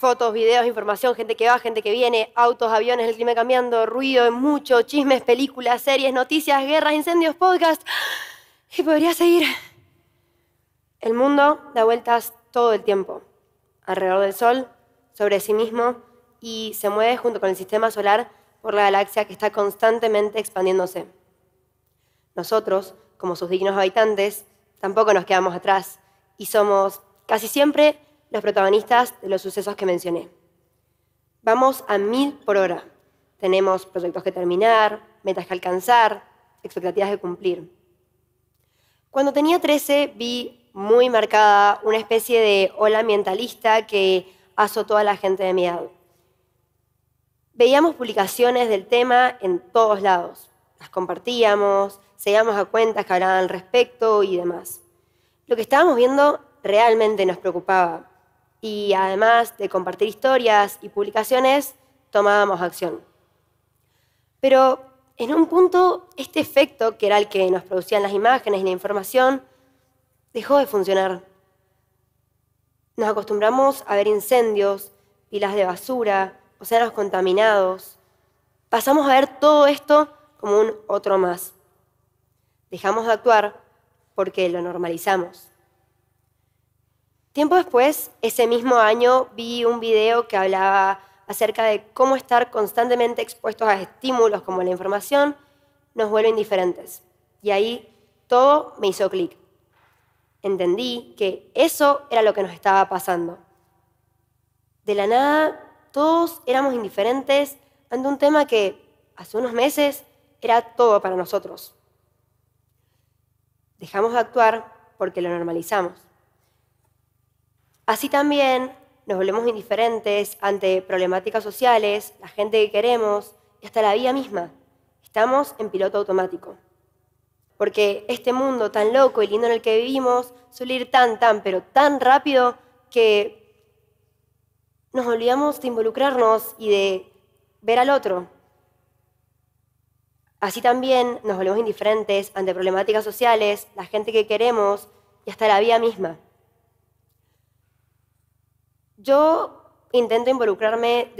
fotos, videos, información, gente que va, gente que viene, autos, aviones, el clima cambiando, ruido, mucho, chismes, películas, series, noticias, guerras, incendios, podcast. Y podría seguir. El mundo da vueltas todo el tiempo, alrededor del Sol, sobre sí mismo, y se mueve junto con el sistema solar por la galaxia que está constantemente expandiéndose. Nosotros, como sus dignos habitantes, tampoco nos quedamos atrás y somos casi siempre los protagonistas de los sucesos que mencioné. Vamos a mil por hora. Tenemos proyectos que terminar, metas que alcanzar, expectativas que cumplir. Cuando tenía 13 vi muy marcada una especie de ola ambientalista que azotó a la gente de mi edad. Veíamos publicaciones del tema en todos lados, las compartíamos, seguíamos a cuentas que hablaban al respecto y demás. Lo que estábamos viendo realmente nos preocupaba y además de compartir historias y publicaciones, tomábamos acción. Pero en un punto, este efecto, que era el que nos producían las imágenes y la información, dejó de funcionar. Nos acostumbramos a ver incendios, pilas de basura, océanos contaminados. Pasamos a ver todo esto como un otro más. Dejamos de actuar porque lo normalizamos. Tiempo después, ese mismo año, vi un video que hablaba acerca de cómo estar constantemente expuestos a estímulos como la información nos vuelve indiferentes. Y ahí todo me hizo clic. Entendí que eso era lo que nos estaba pasando. De la nada, todos éramos indiferentes ante un tema que hace unos meses era todo para nosotros. Dejamos de actuar porque lo normalizamos. Así también nos volvemos indiferentes ante problemáticas sociales, la gente que queremos y hasta la vida misma. Estamos en piloto automático. Porque este mundo tan loco y lindo en el que vivimos suele ir tan, tan, pero tan rápido que nos olvidamos de involucrarnos y de ver al otro. Así también nos volvemos indiferentes ante problemáticas sociales, la gente que queremos y hasta la vida misma. Yo intento involucrarme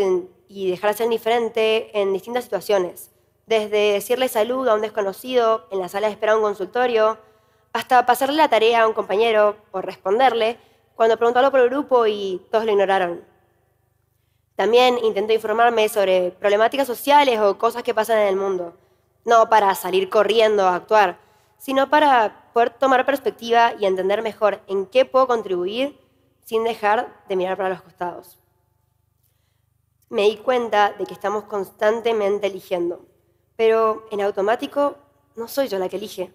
y dejar ser indiferente en distintas situaciones, desde decirle salud a un desconocido en la sala de espera de un consultorio, hasta pasarle la tarea a un compañero o responderle cuando preguntó algo por el grupo y todos lo ignoraron. También intento informarme sobre problemáticas sociales o cosas que pasan en el mundo, no para salir corriendo a actuar, sino para poder tomar perspectiva y entender mejor en qué puedo contribuir sin dejar de mirar para los costados. Me di cuenta de que estamos constantemente eligiendo, pero en automático no soy yo la que elige,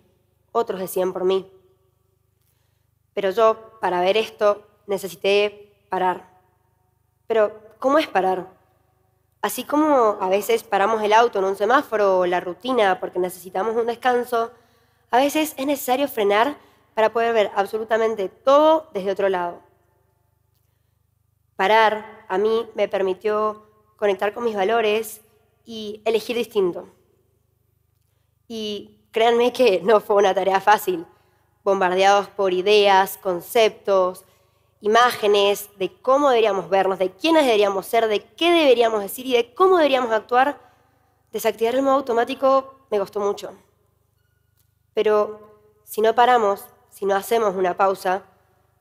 otros decían por mí. Pero yo, para ver esto, necesité parar. Pero, ¿cómo es parar? Así como a veces paramos el auto en un semáforo o la rutina porque necesitamos un descanso, a veces es necesario frenar para poder ver absolutamente todo desde otro lado. Parar a mí me permitió conectar con mis valores y elegir distinto. Y créanme que no fue una tarea fácil, bombardeados por ideas, conceptos, imágenes de cómo deberíamos vernos, de quiénes deberíamos ser, de qué deberíamos decir y de cómo deberíamos actuar, desactivar el modo automático me costó mucho. Pero si no paramos, si no hacemos una pausa,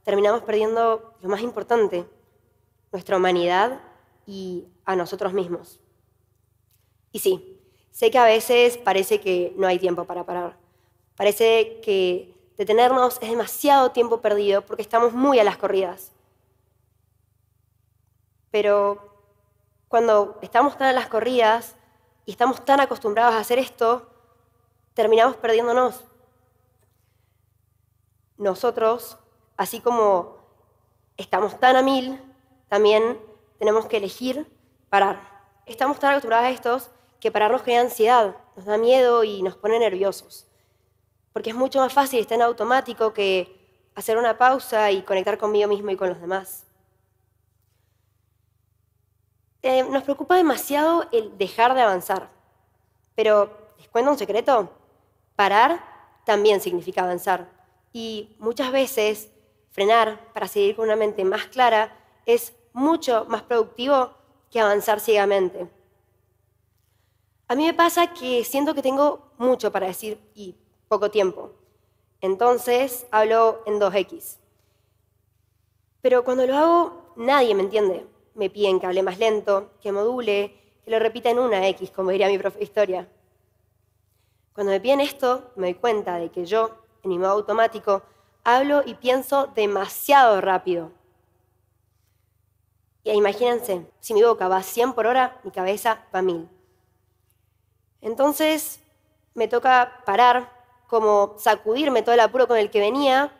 terminamos perdiendo lo más importante, nuestra humanidad y a nosotros mismos. Y sí, sé que a veces parece que no hay tiempo para parar. Parece que detenernos es demasiado tiempo perdido porque estamos muy a las corridas. Pero cuando estamos tan a las corridas y estamos tan acostumbrados a hacer esto, terminamos perdiéndonos. Nosotros, así como estamos tan a mil, también tenemos que elegir parar. Estamos tan acostumbrados a estos que pararnos nos crea ansiedad, nos da miedo y nos pone nerviosos. Porque es mucho más fácil estar en automático que hacer una pausa y conectar conmigo mismo y con los demás. Eh, nos preocupa demasiado el dejar de avanzar. Pero, ¿les cuento un secreto? Parar también significa avanzar. Y muchas veces frenar para seguir con una mente más clara es mucho más productivo que avanzar ciegamente. A mí me pasa que siento que tengo mucho para decir y poco tiempo. Entonces hablo en 2X. Pero cuando lo hago, nadie me entiende. Me piden que hable más lento, que module, que lo repita en una X, como diría mi profe historia. Cuando me piden esto, me doy cuenta de que yo, en mi modo automático, hablo y pienso demasiado rápido imagínense, si mi boca va a 100 por hora, mi cabeza va a 1000. Entonces me toca parar, como sacudirme todo el apuro con el que venía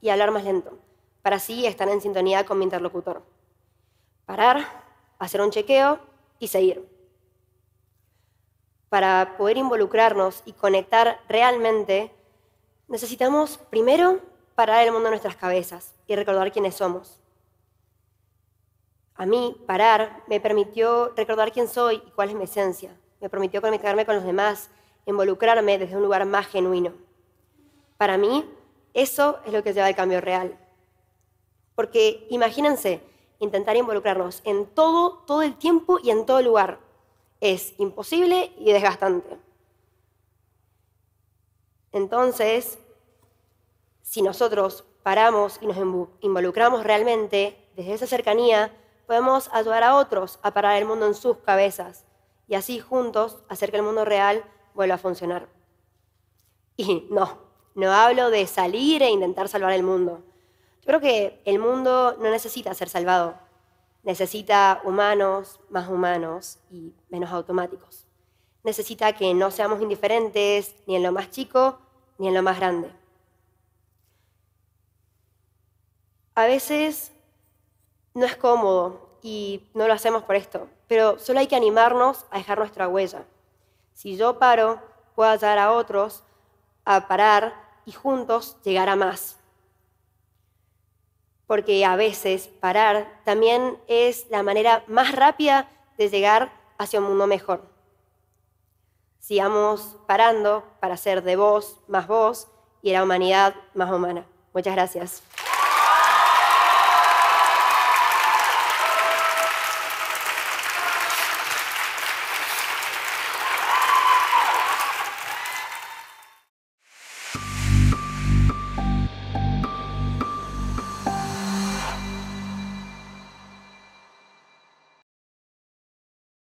y hablar más lento, para así estar en sintonía con mi interlocutor. Parar, hacer un chequeo y seguir. Para poder involucrarnos y conectar realmente, necesitamos primero parar el mundo en nuestras cabezas y recordar quiénes somos a mí, parar me permitió recordar quién soy y cuál es mi esencia. Me permitió conectarme con los demás, involucrarme desde un lugar más genuino. Para mí, eso es lo que lleva al cambio real. Porque imagínense, intentar involucrarnos en todo, todo el tiempo y en todo lugar. Es imposible y desgastante. Entonces, si nosotros paramos y nos involucramos realmente desde esa cercanía, podemos ayudar a otros a parar el mundo en sus cabezas y así juntos hacer que el mundo real vuelva a funcionar. Y no, no hablo de salir e intentar salvar el mundo. Yo creo que el mundo no necesita ser salvado, necesita humanos más humanos y menos automáticos. Necesita que no seamos indiferentes ni en lo más chico ni en lo más grande. A veces no es cómodo y no lo hacemos por esto, pero solo hay que animarnos a dejar nuestra huella. Si yo paro, puedo ayudar a otros a parar y juntos llegar a más. Porque a veces parar también es la manera más rápida de llegar hacia un mundo mejor. Sigamos parando para ser de vos más vos y la humanidad más humana. Muchas gracias.